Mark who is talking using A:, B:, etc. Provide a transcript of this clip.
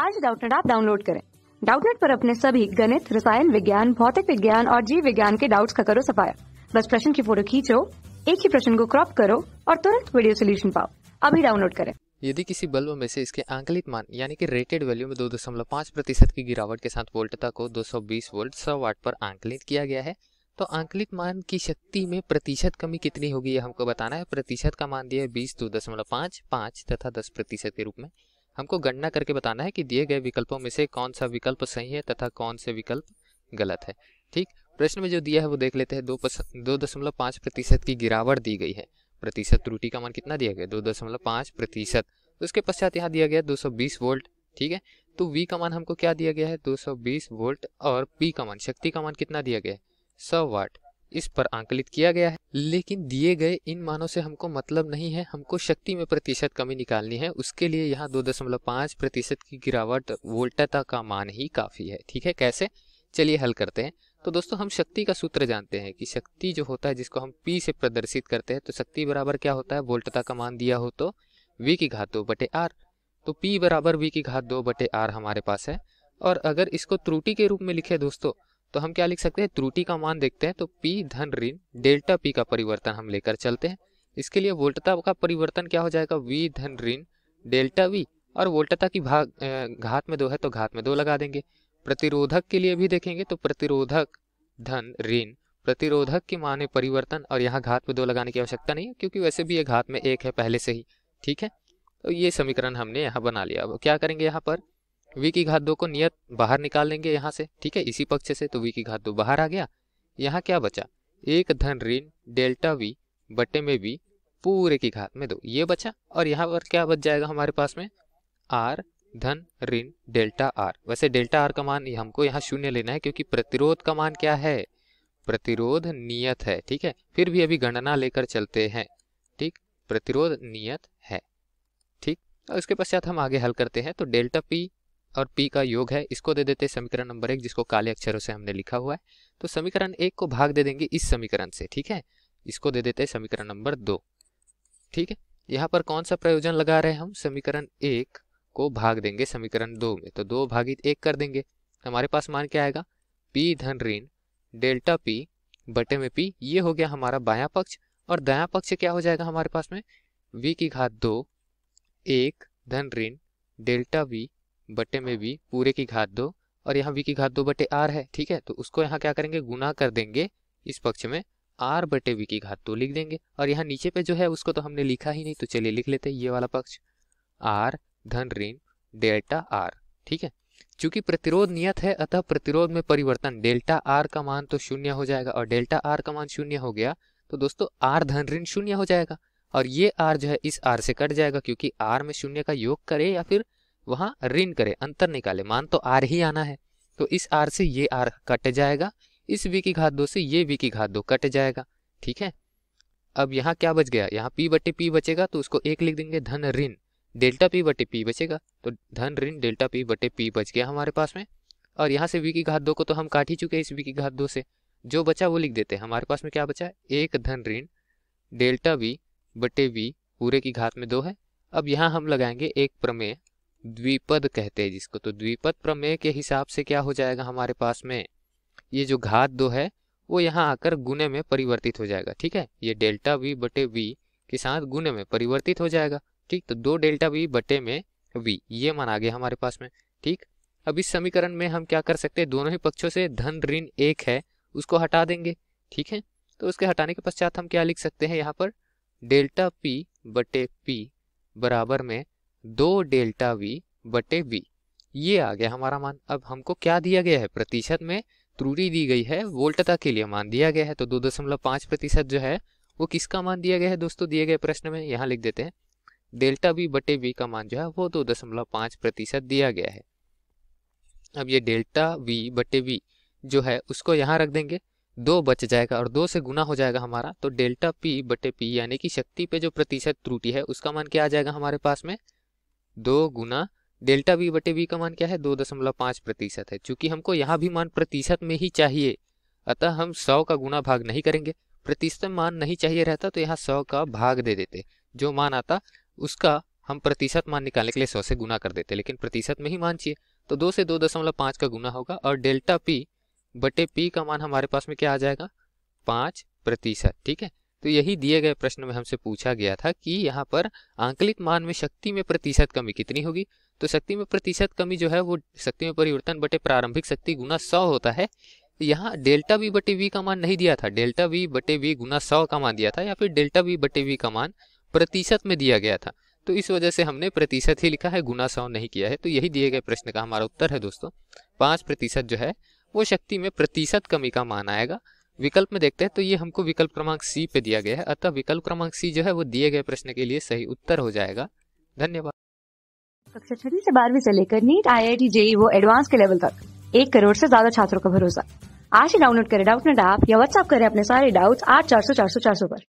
A: आज डाउटनेट आप डाउनलोड करें डाउटनेट पर अपने सभी गणित रसायन विज्ञान भौतिक विज्ञान और जीव विज्ञान के डाउट्स का करो सफाया बस प्रश्न की फोटो खींचो एक ही प्रश्न को क्रॉप करो और तुरंत वीडियो सोल्यूशन पाओ अभी डाउनलोड करें यदि किसी बल्ब में से इसके आंकलित मान यानी कि रेटेड वैल्यू में दो दशमलव पाँच प्रतिशत की गिरावट के साथ वोल्टता को 220 वोल्ट सौ वाट पर आंकलित किया गया है तो आंकलित मान की शक्ति में प्रतिशत कमी कितनी होगी ये हमको बताना है प्रतिशत का मान दिया है बीस दो दशमलव पाँच पाँच तथा दस प्रतिशत के रूप में हमको गणना करके बताना है कि दिए गए विकल्पों में से कौन सा विकल्प सही है तथा कौन से विकल्प गलत है ठीक प्रश्न में जो दिया है वो देख लेते हैं दो पस, दो दशमलव पाँच प्रतिशत की गिरावट दी गई है प्रतिशत त्रुटि का मान कितना दिया गया दो दशमलव पाँच प्रतिशत उसके तो पश्चात यहाँ दिया गया दो सौ बीस वोल्ट ठीक है तो वी का मान हमको क्या दिया गया है दो सौ बीस वोल्ट और पी का मान शक्ति का मान कितना दिया गया है सौ वाट इस पर आंकलित किया गया है लेकिन दिए गए इन मानों से हमको मतलब नहीं है हमको शक्ति में प्रतिशत कमी निकालनी है उसके लिए यहाँ दो दशमलव प्रतिशत की गिरावट वोल्टता का मान ही काफ़ी है ठीक है कैसे चलिए हल करते हैं तो दोस्तों हम शक्ति का सूत्र जानते हैं कि शक्ति जो होता है जिसको हम पी से प्रदर्शित करते हैं तो शक्ति बराबर क्या होता है वोल्टता का मान दिया हो तो वी की घात दो बटे आर तो पी बराबर वी की घात दो बटे आर हमारे पास है और अगर इसको त्रुटि के रूप में लिखे दोस्तों तो हम क्या लिख सकते हैं त्रुटि का मान देखते हैं तो पी धन ऋण डेल्टा पी का परिवर्तन हम लेकर चलते हैं इसके लिए वोल्टता का परिवर्तन क्या हो जाएगा वी धन ऋण डेल्टा वी और वोल्टता की भाग घात में दो है तो घात में दो लगा देंगे प्रतिरोधक के लिए भी देखेंगे तो प्रतिरोधक धन ऋण प्रतिरोधक के माने परिवर्तन और यहाँ घात में दो लगाने की आवश्यकता नहीं है क्योंकि वैसे भी ये घात में एक है पहले से ही ठीक है तो ये समीकरण हमने यहाँ बना लिया अब क्या करेंगे यहाँ पर v की घात दो को नियत बाहर निकाल लेंगे यहाँ से ठीक है इसी पक्ष से तो वी की घात दो बाहर आ गया यहाँ क्या बचा एक धन ऋण डेल्टा v बटे में v पूरे की घात में दो ये बचा और यहाँ पर क्या बच जाएगा हमारे पास में आर धन ऋण डेल्टा आर वैसे डेल्टा आर का मान हमको यहाँ शून्य लेना है क्योंकि प्रतिरोध का मान क्या है प्रतिरोध नियत है ठीक है फिर भी अभी गणना लेकर चलते हैं ठीक प्रतिरोध नियत है ठीक और इसके पश्चात हम आगे हल करते हैं तो डेल्टा पी और पी का योग है इसको दे देते समीकरण नंबर एक जिसको काले अक्षरों से हमने लिखा हुआ है तो समीकरण एक को भाग दे देंगे इस समीकरण से ठीक है इसको दे देते समीकरण नंबर दो ठीक है यहाँ पर कौन सा प्रयोजन लगा रहे हैं हम समीकरण एक को भाग देंगे समीकरण दो में तो दो भागित एक कर देंगे हमारे पास मान क्या आएगा पी धन ऋण डेल्टा पी बटे में पी ये हो गया हमारा बाया पक्ष और दया पक्ष क्या हो जाएगा हमारे पास में वी की घात दो एक धन ऋण डेल्टा वी बटे में भी पूरे की घात दो और यहाँ वी की घात दो बटे आर है ठीक है तो उसको यहाँ क्या करेंगे गुना कर देंगे इस पक्ष में आर बटे वी की घात दो लिख देंगे और यहाँ नीचे पे जो है उसको तो हमने लिखा ही नहीं तो चलिए लिख लेते हैं ये वाला पक्ष आर धन ऋण डेल्टा आर ठीक है चूंकि प्रतिरोध नियत है अतः प्रतिरोध में परिवर्तन डेल्टा आर का मान तो शून्य हो जाएगा और डेल्टा आर का मान शून्य हो गया तो दोस्तों आर धन ऋण शून्य हो जाएगा और ये आर जो है इस आर से कट जाएगा क्योंकि आर में शून्य का योग करे या फिर वहां ऋण करे अंतर निकाले मान तो आर ही आना है तो इस आर से ये आर कट जाएगा इस वी की घात दो से ये वी की घात दो कट जाएगा ठीक है अब यहाँ क्या बच गया यहाँ पी बटे पी बचेगा तो उसको एक लिख देंगे धन ऋण डेल्टा पी बटे पी बचेगा तो धन ऋण डेल्टा पी बटे पी बच गया हमारे पास में और यहाँ से वी की घात दो को तो हम काट ही चुके हैं इस वी की घात दो से जो बचा वो लिख देते हैं हमारे पास में क्या बचा एक धन ऋण डेल्टा वी बटे वी पूरे की घात में दो है अब यहाँ हम लगाएंगे एक प्रमेय द्विपद कहते हैं जिसको तो द्विपद प्रमेय के हिसाब से क्या हो जाएगा हमारे पास में ये जो घात दो है वो यहाँ आकर गुने में परिवर्तित हो जाएगा ठीक है ये डेल्टा वी बटे वी के साथ गुने में परिवर्तित हो जाएगा ठीक तो दो डेल्टा वी बटे में वी ये मान आ गया हमारे पास में ठीक अब इस समीकरण में हम क्या कर सकते हैं दोनों ही पक्षों से धन ऋण एक है उसको हटा देंगे ठीक है तो उसके हटाने के पश्चात हम क्या लिख सकते हैं यहाँ पर डेल्टा पी बटे पी बराबर में दो डेल्टा वी बटे वी ये आ गया हमारा मान अब हमको क्या दिया गया है प्रतिशत में त्रुटि दी गई है वोल्टता के लिए मान दिया गया है तो दो दशमलव पांच प्रतिशत जो है वो किसका मान दिया गया है दोस्तों दिए गए प्रश्न में यहाँ लिख देते हैं डेल्टा वी बटे वी का मान जो है वो दो दशमलव पांच प्रतिशत दिया गया है अब ये डेल्टा वी बटे वी जो है उसको यहाँ रख देंगे दो बच जाएगा और दो से गुना हो जाएगा हमारा तो डेल्टा पी बटे पी यानी कि शक्ति पे जो प्रतिशत त्रुटि है उसका मान क्या आ जाएगा हमारे पास में दो गुना डेल्टा बी बटे बी का मान क्या है दो दशमलव पाँच प्रतिशत है चूंकि हमको यहाँ भी मान प्रतिशत में ही चाहिए अतः हम सौ का गुना भाग नहीं करेंगे प्रतिशत मान नहीं चाहिए रहता तो यहाँ सौ का भाग दे देते जो मान आता उसका हम प्रतिशत मान निकालने के लिए सौ से गुना कर देते लेकिन प्रतिशत में ही मान चाहिए तो दो से दो दशमलव पाँच का गुना होगा और डेल्टा पी बटे पी का मान हमारे पास में क्या आ जाएगा पाँच प्रतिशत ठीक है तो यही दिए गए प्रश्न में हमसे पूछा गया था कि यहाँ पर आंकलित मान में शक्ति में प्रतिशत कमी कितनी होगी तो शक्ति में प्रतिशत कमी जो है वो शक्ति में परिवर्तन बटे प्रारंभिक शक्ति गुना सौ होता है यहाँ डेल्टा वी बटे वी का मान नहीं दिया था डेल्टा वी बटे वी गुना सौ का मान दिया था या फिर डेल्टा वी बटे वी का मान प्रतिशत में दिया गया था तो इस वजह से हमने प्रतिशत ही लिखा है गुना सौ नहीं किया है तो यही दिए गए प्रश्न का हमारा उत्तर है दोस्तों पाँच प्रतिशत जो है वो शक्ति में प्रतिशत कमी का मान आएगा विकल्प में देखते हैं तो ये हमको विकल्प क्रमांक सी पे दिया गया है अतः विकल्प क्रमांक सी जो है वो दिए गए प्रश्न के लिए सही उत्तर हो जाएगा धन्यवाद कक्षा छठी से बारहवीं से लेकर NEET I I T JEE वो एडवांस के लेवल तक एक करोड़ से ज्यादा छात्रों का भरोसा आज ही डाउनलोड करें डाउट नेट ऐप या व्हाट्सअप करें अपने सारे डाउट्स आठ चार सौ चार सौ चार सौ पर